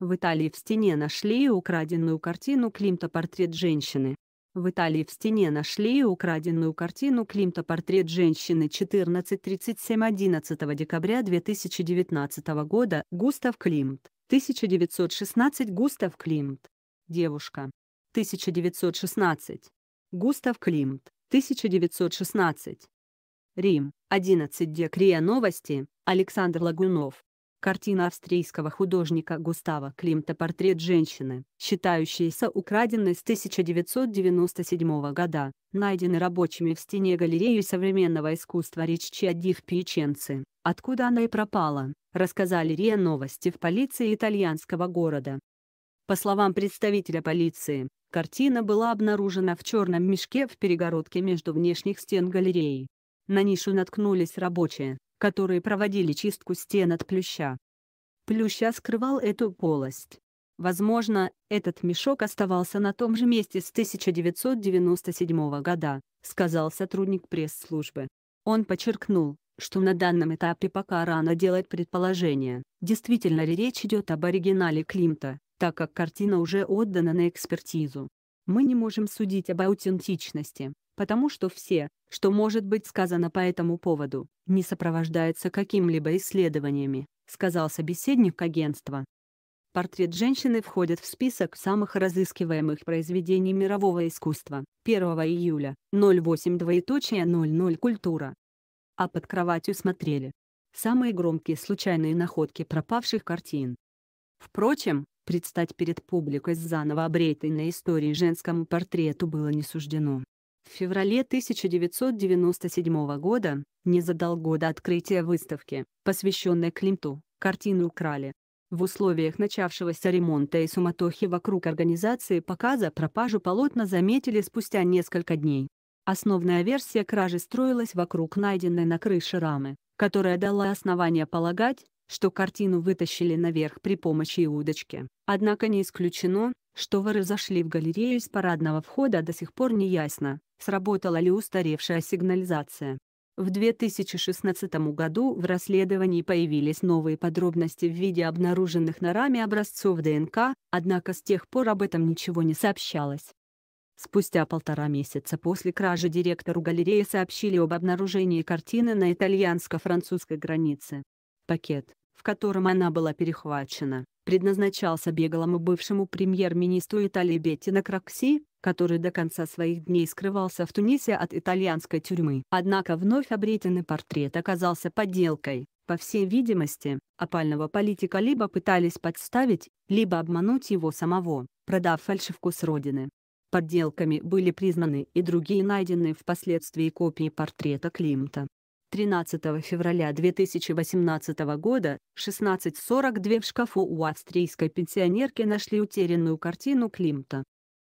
В Италии в стене нашли украденную картину Климта «Портрет женщины». В Италии в стене нашли украденную картину Климта «Портрет женщины» 14.37 11 декабря 2019 года Густав Климт, 1916 Густав Климт. Девушка. 1916. Густав Климт, 1916. Рим, 11 декрия новости, Александр Лагунов. Картина австрийского художника Густава Климта «Портрет женщины», считающаяся украденной с 1997 года, найдены рабочими в стене галереи современного искусства Риччиадих Пьяченцы, откуда она и пропала, рассказали РИА Новости в полиции итальянского города. По словам представителя полиции, картина была обнаружена в черном мешке в перегородке между внешних стен галереи. На нишу наткнулись рабочие, которые проводили чистку стен от плюща. Плюща скрывал эту полость. Возможно, этот мешок оставался на том же месте с 1997 года, сказал сотрудник пресс-службы. Он подчеркнул, что на данном этапе пока рано делать предположение, действительно ли речь идет об оригинале Климта, так как картина уже отдана на экспертизу. Мы не можем судить об аутентичности, потому что все, что может быть сказано по этому поводу, не сопровождается каким-либо исследованиями, сказал собеседник агентства. Портрет женщины входит в список самых разыскиваемых произведений мирового искусства. 1 июля, 08.00 культура. А под кроватью смотрели. Самые громкие случайные находки пропавших картин. Впрочем, предстать перед публикой с заново обретенной историей женскому портрету было не суждено. В феврале 1997 года, незадолго до открытия выставки, посвященной Климту, картину украли. В условиях начавшегося ремонта и суматохи вокруг организации показа пропажу полотна заметили спустя несколько дней. Основная версия кражи строилась вокруг найденной на крыше рамы, которая дала основание полагать, что картину вытащили наверх при помощи удочки. Однако не исключено, что воры зашли в галерею из парадного входа а до сих пор не ясно, сработала ли устаревшая сигнализация. В 2016 году в расследовании появились новые подробности в виде обнаруженных на раме образцов ДНК, однако с тех пор об этом ничего не сообщалось. Спустя полтора месяца после кражи директору галереи сообщили об обнаружении картины на итальянско-французской границе. Пакет, в котором она была перехвачена, предназначался беглому бывшему премьер-министру Италии Беттино Кракси, который до конца своих дней скрывался в Тунисе от итальянской тюрьмы. Однако вновь обретенный портрет оказался подделкой. По всей видимости, опального политика либо пытались подставить, либо обмануть его самого, продав фальшивку с родины. Подделками были признаны и другие найденные впоследствии копии портрета Климта. 13 февраля 2018 года 16.42 в шкафу у австрийской пенсионерки нашли утерянную картину Климта.